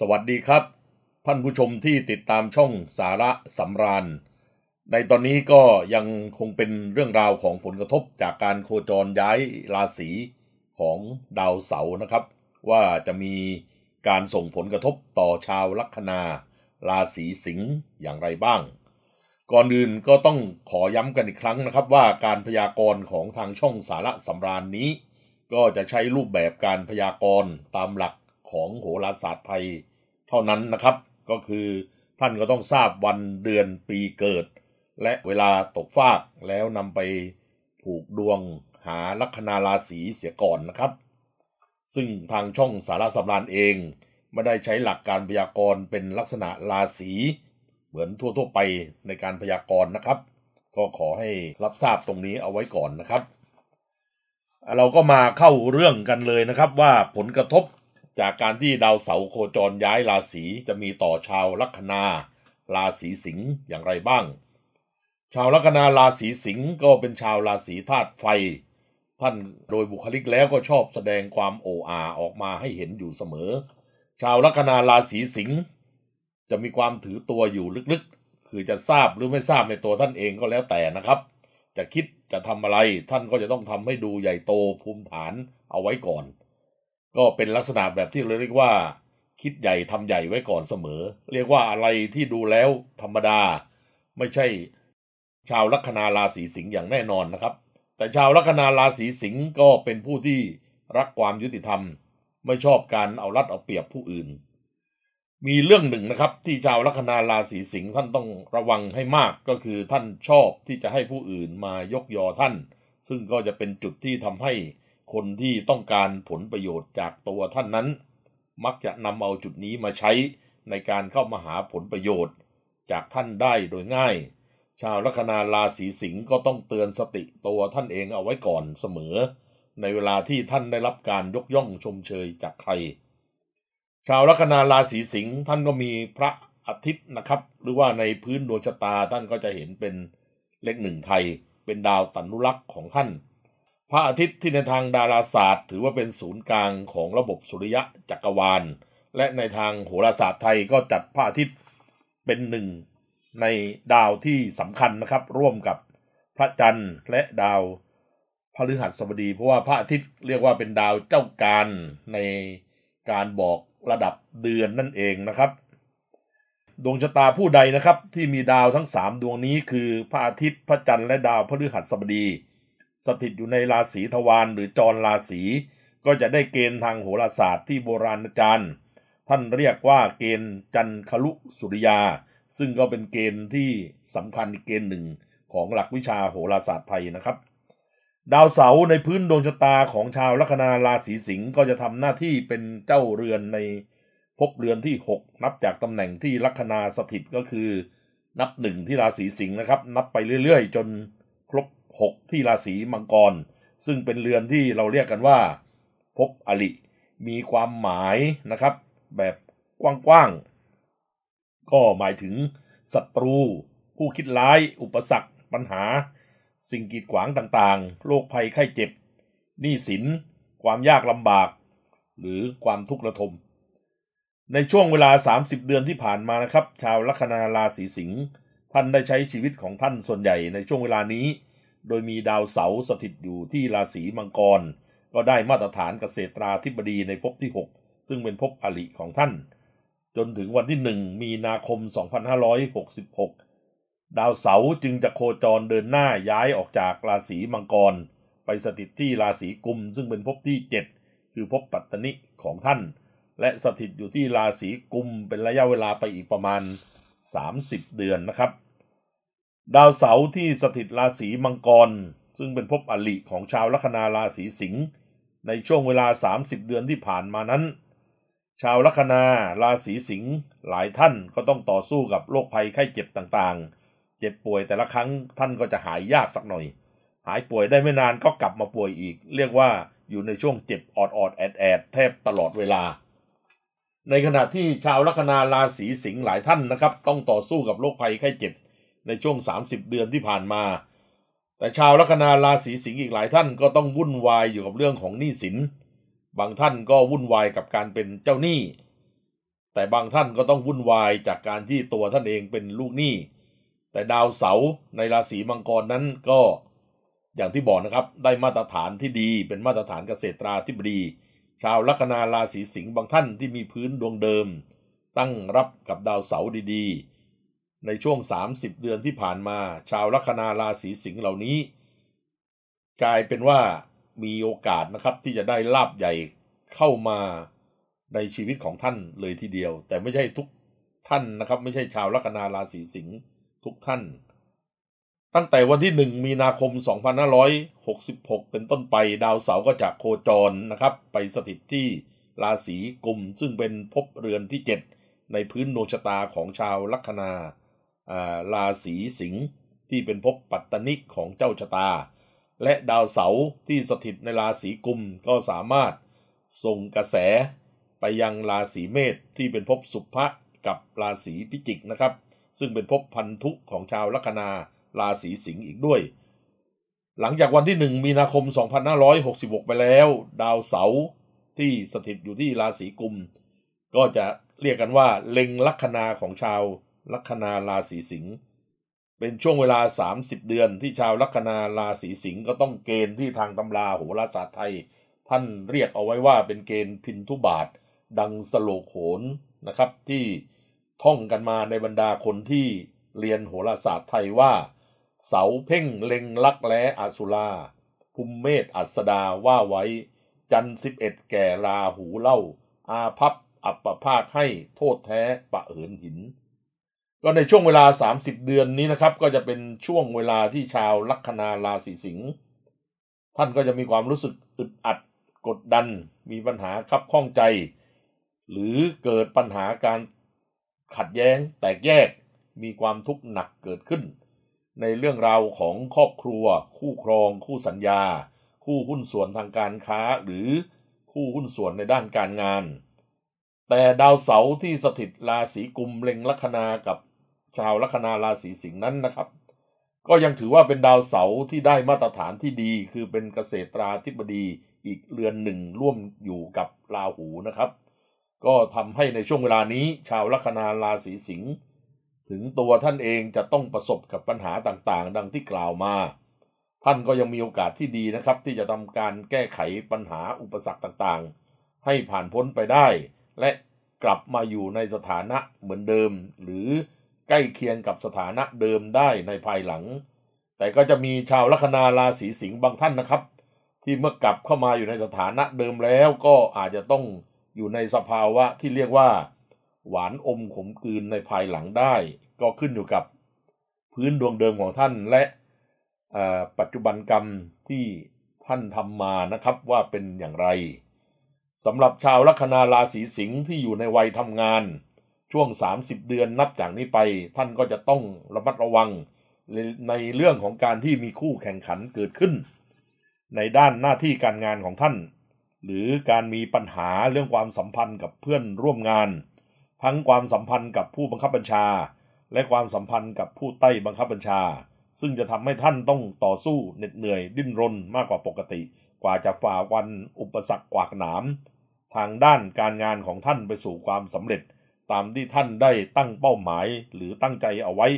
สวัสดีครับท่านผู้ชมที่ติดตามช่องสาระสำราญ ในตอนนี้ก็ยังคงเป็นเรื่องราวของผลกระทบจากการโคจรย้ายราศีของดาว เสาร์นะครับ ว่าจะมีการส่งผลกระทบต่อชาวลัคนาราศีสิงห์อย่างไรบ้าง ก่อนอื่นก็ต้องขอย้ำกันอีกครั้งนะครับ ว่าการพยากรณ์ของทางช่องสาระสำราญนี้ ก็จะใช้รูปแบบการพยากรณ์ตามหลักของโหราศาสตร์ไทยเท่านั้นนะครับก็คือท่านก็ต้องทราบวันเดือนปีเกิด และเวลาตกฟากแล้วนำไปผูกดวงหาลัคนาราศีเสียก่อนนะครับ ซึ่งทางช่องสาระสำรานเองไม่ได้ใช้หลักการพยากรณ์เป็นลักษณะราศี เหมือนทั่ว ๆ ไปในการพยากรณ์นะครับ ก็ขอให้รับทราบตรงนี้เอาไว้ก่อนนะครับ เราก็มาเข้าเรื่องกันเลยนะครับว่าผลกระทบจากการที่ดาวเสาโคจรย้ายราศีจะมีต่อชาวลัคนาราศีสิงห์อย่างไรบ้าง ชาวลัคนาราศีสิงห์ก็เป็นชาวราศีธาตุไฟ ท่านโดยบุคลิกแล้วก็ชอบแสดงความโอ้อาออกมาให้เห็นอยู่เสมอ ชาวลัคนาราศีสิงห์จะมีความถือตัวอยู่ลึกๆ คือจะทราบหรือไม่ทราบในตัวท่านเองก็แล้วแต่นะครับ จะคิดจะทำอะไรท่านก็จะต้องทำให้ดูใหญ่โตภูมิฐานเอาไว้ก่อนก็เป็นลักษณะแบบที่เราเรียกว่า คิดใหญ่ทำใหญ่ไว้ก่อนเสมอ เรียกว่าอะไรที่ดูแล้วธรรมดา ไม่ใช่ ชาวลัคนาราศีสิงห์อย่างแน่นอนนะครับ แต่ชาวลัคนาราศีสิงห์ก็เป็นผู้ที่รักความยุติธรรมไม่ชอบการเอารัดเอาเปรียบผู้อื่น มีเรื่องหนึ่งนะครับที่ชาวลัคนาราศีสิงห์ท่านต้องระวังให้มากก็คือท่านชอบที่จะให้ผู้อื่นมายกยอท่าน ซึ่งก็จะเป็นจุดที่ทำให้คนที่ต้องการผลประโยชน์จากตัวท่านนั้น มักจะนำเอาจุดนี้มาใช้ในการเข้ามาหาผลประโยชน์จากท่านได้โดยง่าย ชาวลัคนาราศีสิงห์ก็ต้องเตือนสติตัวท่านเองเอาไว้ก่อนเสมอ ในเวลาที่ท่านได้รับการยกย่องชมเชยจากใคร ชาวลัคนาราศีสิงห์ท่านก็มีพระอาทิตย์นะครับ หรือว่าในพื้นดวงชะตาท่านก็จะเห็นเป็น เลขหนึ่งไทยเป็นดาวตันุรักษ์ของท่านพระอาทิตย์ที่ในทางดาราศาสตร์ ถือว่าเป็นศูนย์กลางของระบบสุริยะจักรวาลและในทางโหราศาสตร์ไทยก็จัดพระอาทิตย์เป็นหนึ่งในดาวที่สำคัญนะครับ ร่วมกับพระจันทร์และดาวพฤหัสบดีเพราะว่าพระอาทิตย์เรียกว่าเป็นดาวเจ้าการในการบอกระดับเดือนนั่นเองนะครับ ดวงชะตาผู้ใดนะครับที่มีดาวทั้ง 3 ดวงนี้คือพระอาทิตย์พระจันทร์และดาวพฤหัสบดีสถิตอยู่ในราศีทวารหรือจรราศีก็จะได้เกณฑ์ทางโหราศาสตร์ที่โบราณอาจารย์ท่านเรียกว่าเกณฑ์จันคลุสุริยา ซึ่งก็เป็นเกณฑ์ที่สำคัญเกณฑ์หนึ่งของหลักวิชาโหราศาสตร์ไทยนะครับ ดาวเสาร์ในพื้นดวงชะตาของชาวลัคนาราศีสิงห์ก็จะทำหน้าที่เป็นเจ้าเรือนในภพเรือนที่ 6 นับจากตำแหน่งที่ลัคนาสถิตก็คือนับหนึ่งที่ราศีสิงห์นะครับ นับไปเรื่อย ๆ จนครบ6ที่ราศีมังกร ซึ่งเป็นเรือนที่เราเรียกกันว่า พบอริมีความหมายนะครับ แบบกว้างๆก็หมายถึงศัตรู ผู้คิดร้ายอุปสรรคปัญหา สิ่งกีดขวางต่างๆโรคภัยไข้เจ็บหนี้สิน ความยากลำบาก หรือความทุกข์ระทม ในช่วงเวลา 30 เดือนที่ผ่านมานะครับ ชาวลัคนาราศีสิงห์ท่านได้ใช้ชีวิตของท่านส่วนใหญ่ในช่วงเวลานี้โดยมีดาวเสาสถิตอยู่ที่ราศีมังกร ก็ได้มาตรฐานเกษตราธิบดีในภพที่6ซึ่งเป็นภพอริของท่าน จนถึงวันที่หนึ่งมีนาคม 2566 ดาวเสาจึงจะโคจรเดินหน้าย้ายออกจากราศีมังกรไปสถิตที่ราศีกุมซึ่งเป็นภพที่7คือภพปัตตนิของท่าน และสถิตอยู่ที่ราศีกุมเป็นระยะเวลาไปอีกประมาณ30เดือนนะครับดาวเสาร์ที่สถิตราศีมังกร ซึ่งเป็นภพอลิของชาวลัคนาราศีสิงห์ในช่วงเวลา 30 เดือนที่ผ่านมานั้น ชาวลัคนาราศีสิงห์หลายท่านก็ต้องต่อสู้กับ โรคภัยไข้เจ็บต่างๆ เจ็บป่วยแต่ละครั้งท่านก็จะหายยากสักหน่อย หายป่วยได้ไม่นานก็กลับมาป่วยอีกเรียกว่าอยู่ในช่วงเจ็บออดออดแอดแอดแทบตลอดเวลา ในขณะที่ชาวลัคนาราศีสิงห์หลายท่านนะครับต้องต่อสู้กับโรคภัยไข้เจ็บในช่วง 30 เดือนที่ผ่านมา แต่ชาวลัคนาราศีสิงห์อีกหลายท่านก็ต้องวุ่นวายอยู่กับเรื่องของหนี้สิน บางท่านก็วุ่นวายกับการเป็นเจ้าหนี้ แต่บางท่านก็ต้องวุ่นวายจากการที่ตัวท่านเองเป็นลูกหนี้ แต่ดาวเสาร์ในราศีมังกรนั้นก็อย่างที่บอกนะครับได้มาตรฐานที่ดีเป็นมาตรฐานเกษตราธิบดี ชาวลัคนาราศีสิงห์บางท่านที่มีพื้นดวงเดิม ตั้งรับกับดาวเสาร์ดีๆในช่วง 30 เดือนที่ผ่านมา ชาวลัคนาราศีสิงห์เหล่านี้ กลายเป็นว่ามีโอกาสนะครับที่จะได้ลาบใหญ่เข้ามาในชีวิตของท่านเลยทีเดียว แต่ไม่ใช่ทุกท่านนะครับ ไม่ใช่ชาวลัคนาราศีสิงห์ทุกท่าน ตั้งแต่วันที่1มีนาคม 2566 เป็นต้นไป ดาวเสาร์ก็จะโคจรนะครับ ไปสถิตที่ราศีกุมซึ่งเป็นภพเรือนที่7 ในพื้นโนชะตาของชาวลัคนาราศีสิงห์ที่เป็นภพปัตตนิกของเจ้าชะตา และดาวเสาร์ที่สถิตในราศีกุมก็สามารถ ส่งกระแสไปยังราศีเมษที่เป็นภพสุภะกับราศีพิจิกนะครับ ซึ่งเป็นภพพันธุของชาวลัคนาราศีสิงห์อีกด้วย หลังจากวันที่1มีนาคม 2566 ไปแล้ว ดาวเสาร์ที่สถิตอยู่ที่ราศีกุมก็จะเรียกกันว่าเล็งลัคนาของชาวลัคนาราศีสิงห์เป็นช่วงเวลา30เดือนที่ชาวลัคนาราศีสิงห์ก็ต้องเกณฑ์ที่ทางตำราโหราศาสตร์ไทย ท่านเรียกเอาไว้ว่าเป็นเกณฑ์พินทุบาทดังสโลโขนนะครับ ที่ท่องกันมาในบรรดาคนที่เรียนโหราศาสตร์ไทยว่า เสาเพ่งเล็งลักแล้อสุราภุมเมธอัสดาว่าไว้ จันสิบเอ็ดแก่ราหูเล่า อาพับอัปปภาคให้โทษแท้ปะเหินหินก็ในช่วงเวลา 30 เดือนนี้นะครับก็จะเป็นช่วงเวลาที่ชาวลัคนาราศีสิงห์ท่านก็จะมีความรู้สึกอึดอัดกดดัน มีปัญหาคับข้องใจ หรือเกิดปัญหาการขัดแย้งแตกแยกมีความทุกข์หนักเกิดขึ้น ในเรื่องราวของครอบครัวคู่ครองคู่สัญญา คู่หุ้นส่วนทางการค้าหรือคู่หุ้นส่วนในด้านการงาน แต่ดาวเสาร์ที่สถิตราศีกุมเล็งลัคนากับชาวลัคนาราศีสิงห์นั้นนะครับ ก็ยังถือว่าเป็นดาวเสาร์ที่ได้มาตรฐานที่ดี คือเป็นเกษตราธิบดีอีกเรือนหนึ่งร่วมอยู่กับราหูนะครับ ก็ทำให้ในช่วงเวลานี้ชาวลัคนาราศีสิงห์ถึงตัวท่านเองจะต้องประสบกับปัญหาต่าง ๆ ดังที่กล่าวมา ท่านก็ยังมีโอกาสที่ดีนะครับ ที่จะทำการแก้ไขปัญหาอุปสรรคต่าง ๆ ให้ผ่านพ้นไปได้ และกลับมาอยู่ในสถานะเหมือนเดิม หรือใกล้เคียงกับสถานะเดิมได้ในภายหลัง แต่ก็จะมีชาวลัคนาราศีสิงห์บางท่านนะครับ ที่เมื่อกลับเข้ามาอยู่ในสถานะเดิมแล้วก็อาจจะต้องอยู่ในสภาวะที่เรียกว่าหวานอมขมกลืนในภายหลังได้ ก็ขึ้นอยู่กับพื้นดวงเดิมของท่าน และปัจจุบันกรรมที่ท่านทำมานะครับว่าเป็นอย่างไรสำหรับชาวลัคนาราศีสิงห์ที่อยู่ในวัยทำงานช่วง 30 เดือนนับจากนี้ไป ท่านก็จะต้องระมัดระวังในเรื่องของการที่มีคู่แข่งขันเกิดขึ้น ในด้านหน้าที่การงานของท่าน หรือการมีปัญหาเรื่องความสัมพันธ์กับเพื่อนร่วมงาน ทั้งความสัมพันธ์กับผู้บังคับบัญชา และความสัมพันธ์กับผู้ใต้บังคับบัญชา ซึ่งจะทำให้ท่านต้องต่อสู้เหน็ดเหนื่อยดิ้นรนมากกว่าปกติ กว่าจะฝ่าวันอุปสรรคกวากหนามทางด้านการงานของท่านไปสู่ความสำเร็จตามที่ท่านได้ตั้งเป้าหมายหรือตั้งใจเอาไว้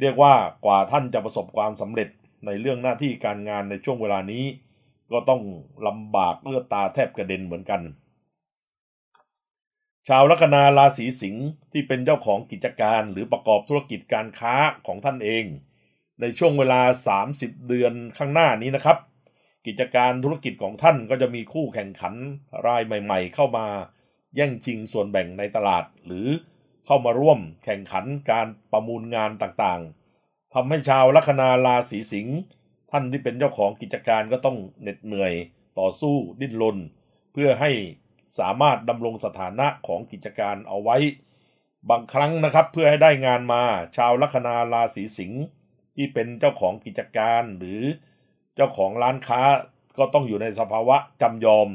เรียกว่ากว่าท่านจะประสบความสำเร็จในเรื่องหน้าที่การงานในช่วงเวลานี้ ก็ต้องลำบากเลือดตาแทบกระเด็นเหมือนกัน ชาวลัคนาราศีสิงห์ที่เป็นเจ้าของกิจการหรือประกอบธุรกิจการค้าของท่านเอง ในช่วงเวลา 30 เดือนข้างหน้านี้นะครับ กิจการธุรกิจของท่านก็จะมีคู่แข่งขันรายใหม่ ๆ เข้ามาแย่งชิงส่วนแบ่งในตลาดหรือเข้ามาร่วมแข่งขันการประมูลงานต่างๆทำให้ชาว ลัคนาราศีสิงห์ท่านที่เป็นเจ้าของกิจการก็ต้องเหน็ดเหนื่อยต่อสู้ดิ้นรนเพื่อให้สามารถดำรงสถานะของกิจการเอาไว้ บางครั้งนะครับเพื่อให้ได้งานมาชาวลัคนาราศีสิงห์ที่เป็นเจ้าของกิจการหรือเจ้าของร้านค้าก็ต้องอยู่ในสภาวะจำยอม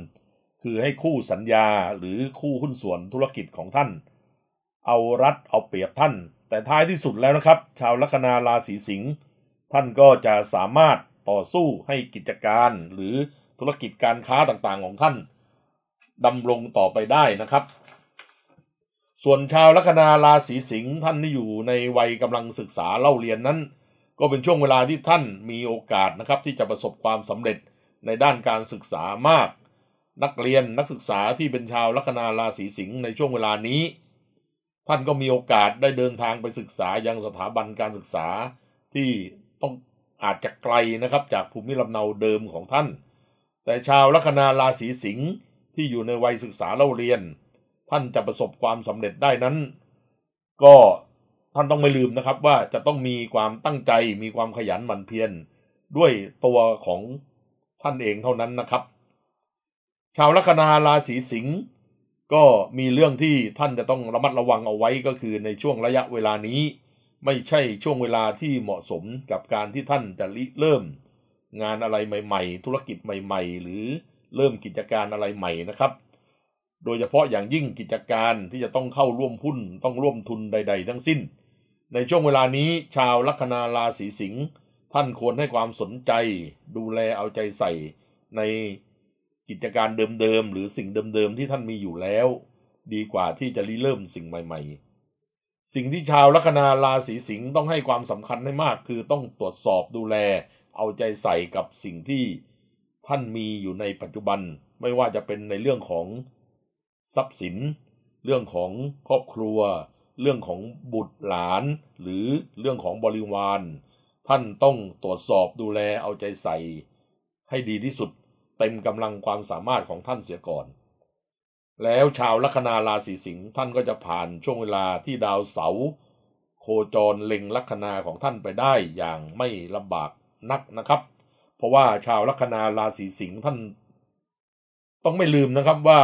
คือให้คู่สัญญาหรือคู่หุ้นส่วนธุรกิจของท่าน เอารัดเอาเปรียบท่าน แต่ท้ายที่สุดแล้วนะครับ ชาวลัคนาราศีสิงห์ท่านก็จะสามารถต่อสู้ให้กิจการหรือธุรกิจการค้าต่างๆของท่านดำรงต่อไปได้นะครับ ส่วนชาวลัคนาราศีสิงห์ท่านที่อยู่ในวัยกำลังศึกษาเล่าเรียนนั้น ก็เป็นช่วงเวลาที่ท่านมีโอกาสนะครับ ที่จะประสบความสำเร็จในด้านการศึกษามากนักเรียนนักศึกษาที่เป็นชาวลัคนาราศีสิงห์ในช่วงเวลานี้ ท่านก็มีโอกาสได้เดินทางไปศึกษายังสถาบันการศึกษาที่ต้องอาจจะไกลนะครับ จากภูมิลำเนาเดิมของท่าน แต่ชาวลัคนาราศีสิงห์ที่อยู่ในวัยศึกษาเล่าเรียน ท่านจะประสบความสำเร็จได้นั้น ก็ท่านต้องไม่ลืมนะครับว่าจะต้องมีความตั้งใจมีความขยันหมั่นเพียรด้วยตัวของท่านเองเท่านั้นนะครับชาวลัคนาราศีสิงห์ก็มีเรื่องที่ท่านจะต้องระมัดระวังเอาไว้ก็คือในช่วงระยะเวลานี้ ไม่ใช่ช่วงเวลาที่เหมาะสมกับการที่ท่านจะริเริ่มงานอะไรใหม่ ๆ ธุรกิจใหม่ ๆ หรือเริ่มกิจการอะไรใหม่นะครับ โดยเฉพาะอย่างยิ่งกิจการที่จะต้องเข้าร่วมหุ้น ต้องร่วมทุนใดๆทั้งสิ้น ในช่วงเวลานี้ชาวลัคนาราศีสิงห์ท่านควรให้ความสนใจดูแลเอาใจใส่ในกิจการเดิมๆ หรือสิ่งเดิมๆที่ท่านมีอยู่แล้ว ดีกว่าที่จะริเริ่มสิ่งใหม่ๆ สิ่งที่ชาวลัคนาราศีสิงห์ต้องให้ความสำคัญให้มากคือต้องตรวจสอบดูแลเอาใจใส่กับสิ่งที่ท่านมีอยู่ในปัจจุบันไม่ว่าจะเป็นในเรื่องของทรัพย์สิน เรื่องของครอบครัว เรื่องของบุตรหลาน หรือเรื่องของบริวาร ท่านต้องตรวจสอบดูแลเอาใจใส่ให้ดีที่สุดเต็มกำลังความสามารถของท่านเสียก่อน แล้วชาวลัคนาราศีสิงห์ท่านก็จะผ่านช่วงเวลาที่ดาวเสาโคจรเล็งลัคนาของท่านไปได้อย่างไม่ลำบากนักนะครับ เพราะว่าชาวลัคนาราศีสิงห์ท่าน ต้องไม่ลืมนะครับว่า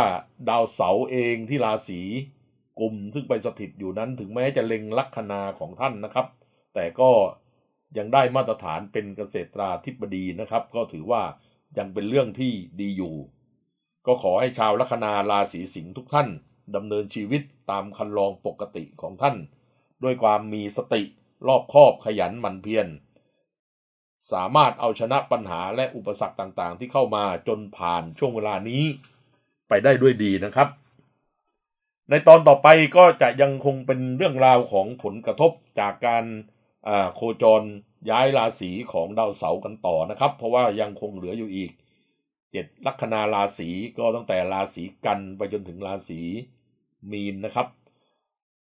ดาวเสาเองที่ราศีกลุ่มซึ่งไปสถิตอยู่นั้นถึงแม้จะเล็งลัคนาของท่านนะครับ แต่ก็ยังได้มาตรฐานเป็นเกษตราธิบดีนะครับ ก็ถือว่ายังเป็นเรื่องที่ดีอยู่ ก็ขอให้ชาวลัคนาราศีสิงห์ทุกท่านดำเนินชีวิตตามคันลองปกติของท่าน ด้วยความมีสติรอบคอบขยันหมั่นเพียร สามารถเอาชนะปัญหาและอุปสรรคต่างๆที่เข้ามาจนผ่านช่วงเวลานี้ไปได้ด้วยดีนะครับ ในตอนต่อไปก็จะยังคงเป็นเรื่องราวของผลกระทบจากการโคจรย้ายราศีของดาวเสาร์กันต่อนะครับ เพราะว่ายังคงเหลืออยู่อีกเจ็ดลัคนาราศีก็ตั้งแต่ราศีกันไปจนถึงราศีมีนนะครับ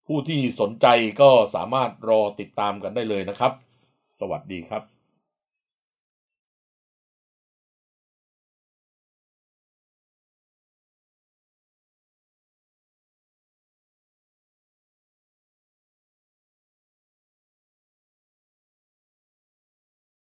ผู้ที่สนใจก็สามารถรอติดตามกันได้เลยนะครับ สวัสดีครับ